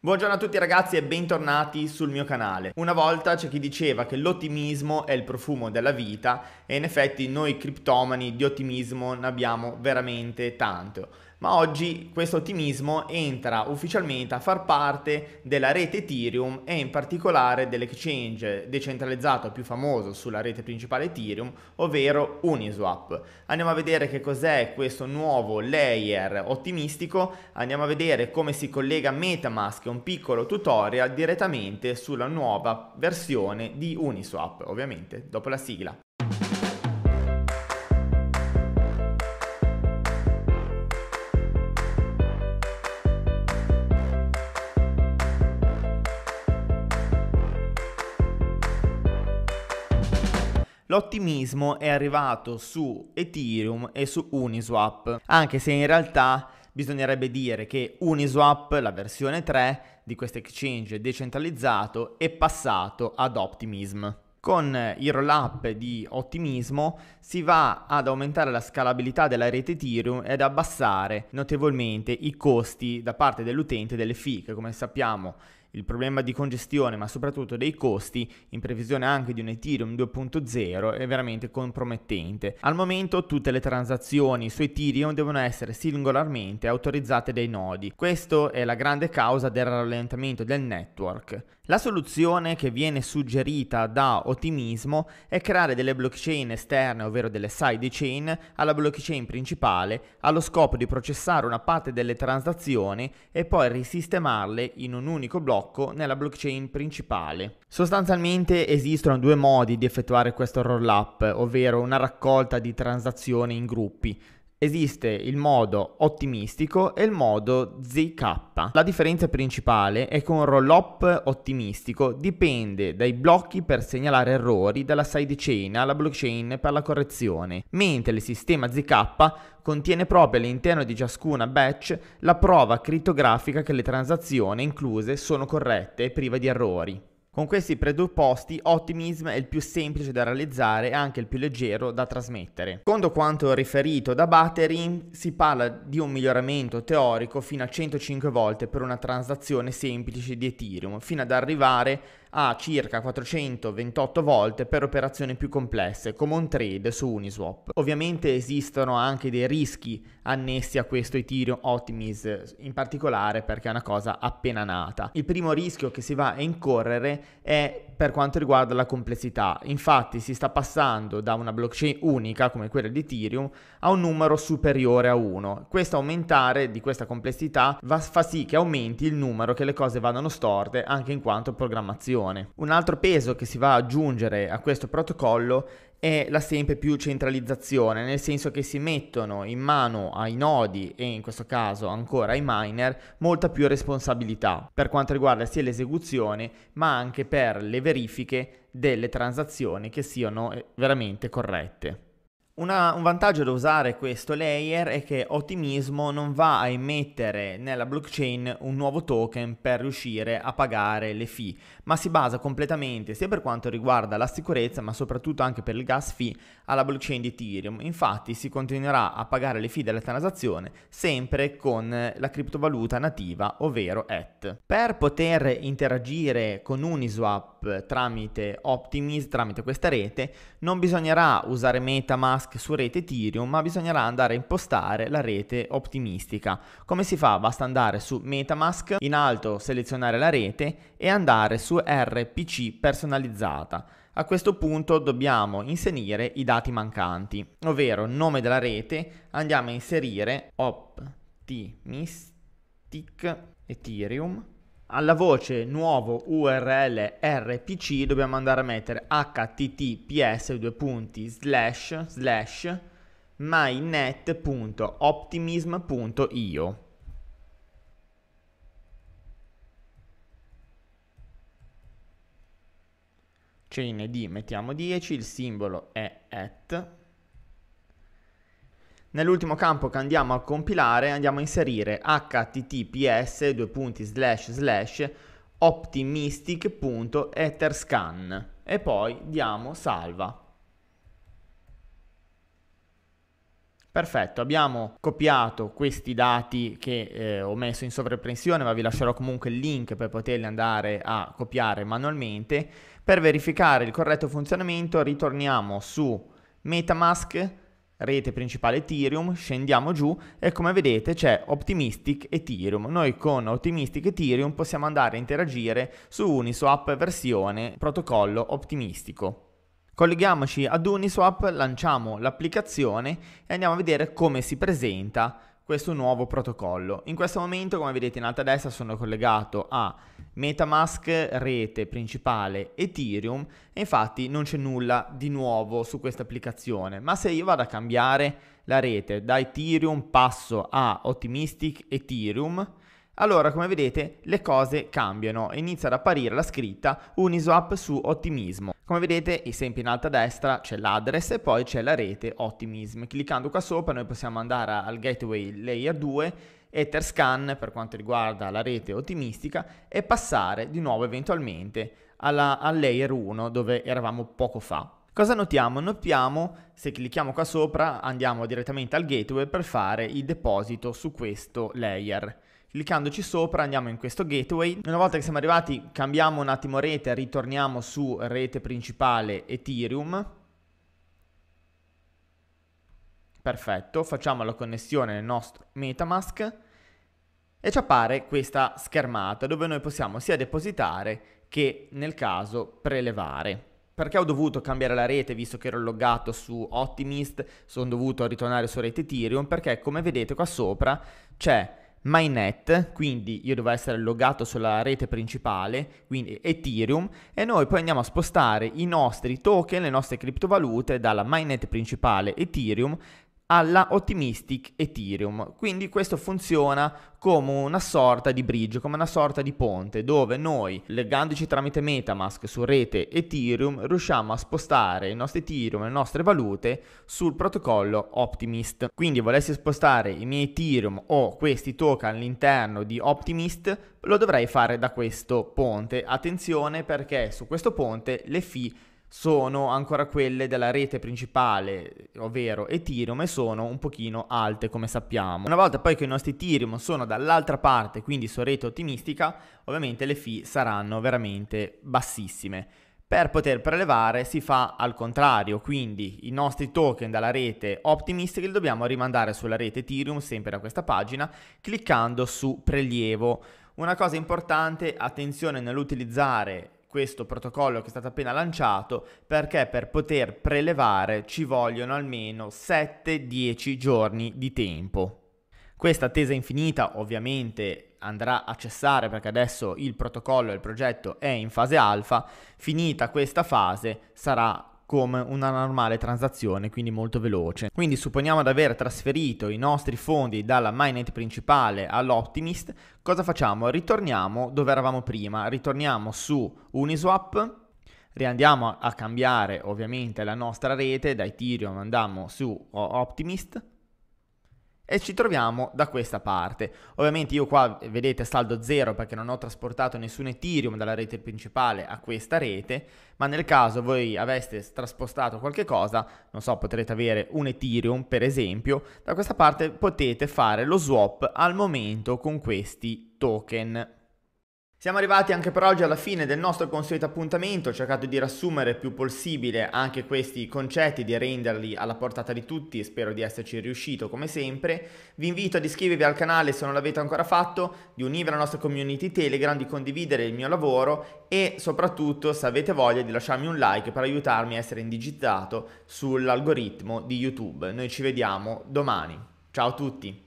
Buongiorno a tutti ragazzi e bentornati sul mio canale. Una volta c'è chi diceva che l'ottimismo è il profumo della vita e in effetti noi criptomani di ottimismo ne abbiamo veramente tanto ma oggi questo ottimismo entra ufficialmente a far parte della rete Ethereum e in particolare dell'exchange decentralizzato più famoso sulla rete principale Ethereum, ovvero Uniswap. Andiamo a vedere che cos'è questo nuovo layer ottimistico, andiamo a vedere come si collega Metamask e un piccolo tutorial direttamente sulla nuova versione di Uniswap, ovviamente dopo la sigla. L'ottimismo è arrivato su Ethereum e su Uniswap, anche se in realtà bisognerebbe dire che Uniswap, la versione 3 di questo exchange decentralizzato, è passato ad Optimism. Con il roll-up di ottimismo si va ad aumentare la scalabilità della rete Ethereum ed abbassare notevolmente i costi da parte dell'utente delle fee, che come sappiamo il problema di congestione, ma soprattutto dei costi, in previsione anche di un Ethereum 2.0, è veramente compromettente. Al momento tutte le transazioni su Ethereum devono essere singolarmente autorizzate dai nodi. Questa è la grande causa del rallentamento del network. La soluzione che viene suggerita da Ottimismo è creare delle blockchain esterne, ovvero delle sidechain, alla blockchain principale, allo scopo di processare una parte delle transazioni e poi risistemarle in un unico blocco nella blockchain principale. Sostanzialmente esistono due modi di effettuare questo roll-up, ovvero una raccolta di transazioni in gruppi. Esiste il modo ottimistico e il modo ZK. La differenza principale è che un roll-up ottimistico dipende dai blocchi per segnalare errori dalla sidechain alla blockchain per la correzione, mentre il sistema ZK contiene proprio all'interno di ciascuna batch la prova crittografica che le transazioni incluse sono corrette e prive di errori. Con questi presupposti, Optimism è il più semplice da realizzare e anche il più leggero da trasmettere. Secondo quanto riferito da Battery, si parla di un miglioramento teorico fino a 105 volte per una transazione semplice di Ethereum, fino ad arrivare a circa 428 volte per operazioni più complesse, come un trade su Uniswap. Ovviamente esistono anche dei rischi annessi a questo Ethereum Optimise, in particolare perché è una cosa appena nata. Il primo rischio che si va a incorrere è per quanto riguarda la complessità. Infatti si sta passando da una blockchain unica come quella di Ethereum a un numero superiore a 1. Questo aumentare di questa complessità va, fa sì che aumenti il numero che le cose vadano storte anche in quanto programmazione. Un altro peso che si va ad aggiungere a questo protocollo è la sempre più centralizzazione, nel senso che si mettono in mano ai nodi e in questo caso ancora ai miner molta più responsabilità per quanto riguarda sia l'esecuzione ma anche per le verifiche delle transazioni che siano eh, veramente corrette. Una, un vantaggio da usare questo layer è che Ottimismo non va a emettere nella blockchain un nuovo token per riuscire a pagare le fee, ma si basa completamente sia per quanto riguarda la sicurezza ma soprattutto anche per il gas fee alla blockchain di Ethereum. Infatti si continuerà a pagare le fee della transazione sempre con la criptovaluta nativa, ovvero ETH. Per poter interagire con Uniswap tramite Optimism, tramite questa rete, non bisognerà usare Metamask mask su rete Ethereum, ma bisognerà andare a impostare la rete optimistica. Come si fa? Basta andare su Metamask, in alto selezionare la rete e andare su RPC personalizzata. A questo punto dobbiamo inserire i dati mancanti, ovvero nome della rete, andiamo a inserire optimistic Ethereum alla voce nuovo url rpc dobbiamo andare a mettere https due punti slash slash mynet.optimism.io chain id mettiamo 10 il simbolo è at Nell'ultimo campo che andiamo a compilare andiamo a inserire https optimistic.etherscan e poi diamo salva. Perfetto, abbiamo copiato questi dati che eh, ho messo in sovraimpressione, ma vi lascerò comunque il link per poterli andare a copiare manualmente. Per verificare il corretto funzionamento ritorniamo su Metamask, rete principale Ethereum, scendiamo giù e come vedete c'è Optimistic Ethereum. Noi con Optimistic Ethereum possiamo andare a interagire su Uniswap versione protocollo optimistico. Colleghiamoci ad Uniswap, lanciamo l'applicazione e andiamo a vedere come si presenta questo nuovo protocollo. In questo momento, come vedete in alto a destra, sono collegato a Metamask, rete principale, Ethereum e infatti non c'è nulla di nuovo su questa applicazione, ma se io vado a cambiare la rete da Ethereum passo a Optimistic Ethereum, allora, come vedete, le cose cambiano e inizia ad apparire la scritta Uniswap su Ottimismo. Come vedete, sempre in alto a destra c'è l'address e poi c'è la rete Ottimism. Cliccando qua sopra noi possiamo andare al gateway layer 2 Etherscan per quanto riguarda la rete ottimistica e passare di nuovo eventualmente alla, al layer 1 dove eravamo poco fa. Cosa notiamo? Notiamo, se clicchiamo qua sopra, andiamo direttamente al gateway per fare il deposito su questo layer. Cliccandoci sopra andiamo in questo gateway, una volta che siamo arrivati cambiamo un attimo rete, ritorniamo su rete principale Ethereum, perfetto, facciamo la connessione nel nostro Metamask e ci appare questa schermata dove noi possiamo sia depositare che nel caso prelevare. Perché ho dovuto cambiare la rete visto che ero loggato su Optimist, sono dovuto ritornare su rete Ethereum perché come vedete qua sopra c'è MyNet, quindi io devo essere logato sulla rete principale, quindi Ethereum, e noi poi andiamo a spostare i nostri token, le nostre criptovalute dalla MyNet principale Ethereum alla Optimistic Ethereum. Quindi questo funziona come una sorta di bridge, come una sorta di ponte dove noi, legandoci tramite Metamask su rete Ethereum, riusciamo a spostare i nostri Ethereum e le nostre valute sul protocollo Optimist. Quindi volessi spostare i miei Ethereum o questi token all'interno di Optimist, lo dovrei fare da questo ponte. Attenzione perché su questo ponte le fee sono ancora quelle della rete principale, ovvero Ethereum, e sono un pochino alte come sappiamo. Una volta poi che i nostri Ethereum sono dall'altra parte, quindi su rete ottimistica, ovviamente le fee saranno veramente bassissime. Per poter prelevare si fa al contrario, quindi i nostri token dalla rete Optimist li dobbiamo rimandare sulla rete Ethereum, sempre da questa pagina, cliccando su prelievo. Una cosa importante, attenzione nell'utilizzare questo protocollo che è stato appena lanciato perché per poter prelevare ci vogliono almeno 7-10 giorni di tempo. Questa attesa infinita ovviamente andrà a cessare perché adesso il protocollo e il progetto è in fase alfa, finita questa fase sarà come una normale transazione, quindi molto veloce. Quindi supponiamo di aver trasferito i nostri fondi dalla mainnet principale all'Optimist, cosa facciamo? Ritorniamo dove eravamo prima, ritorniamo su Uniswap, riandiamo a cambiare ovviamente la nostra rete, da Ethereum andiamo su Optimist, e ci troviamo da questa parte. Ovviamente io qua vedete saldo 0 perché non ho trasportato nessun Ethereum dalla rete principale a questa rete, ma nel caso voi aveste trasportato qualche cosa, non so, potrete avere un Ethereum per esempio, da questa parte potete fare lo swap al momento con questi token. Siamo arrivati anche per oggi alla fine del nostro consueto appuntamento, ho cercato di riassumere il più possibile anche questi concetti, di renderli alla portata di tutti e spero di esserci riuscito come sempre. Vi invito ad iscrivervi al canale se non l'avete ancora fatto, di unirvi alla nostra community Telegram, di condividere il mio lavoro e soprattutto se avete voglia di lasciarmi un like per aiutarmi a essere indicizzato sull'algoritmo di YouTube. Noi ci vediamo domani. Ciao a tutti!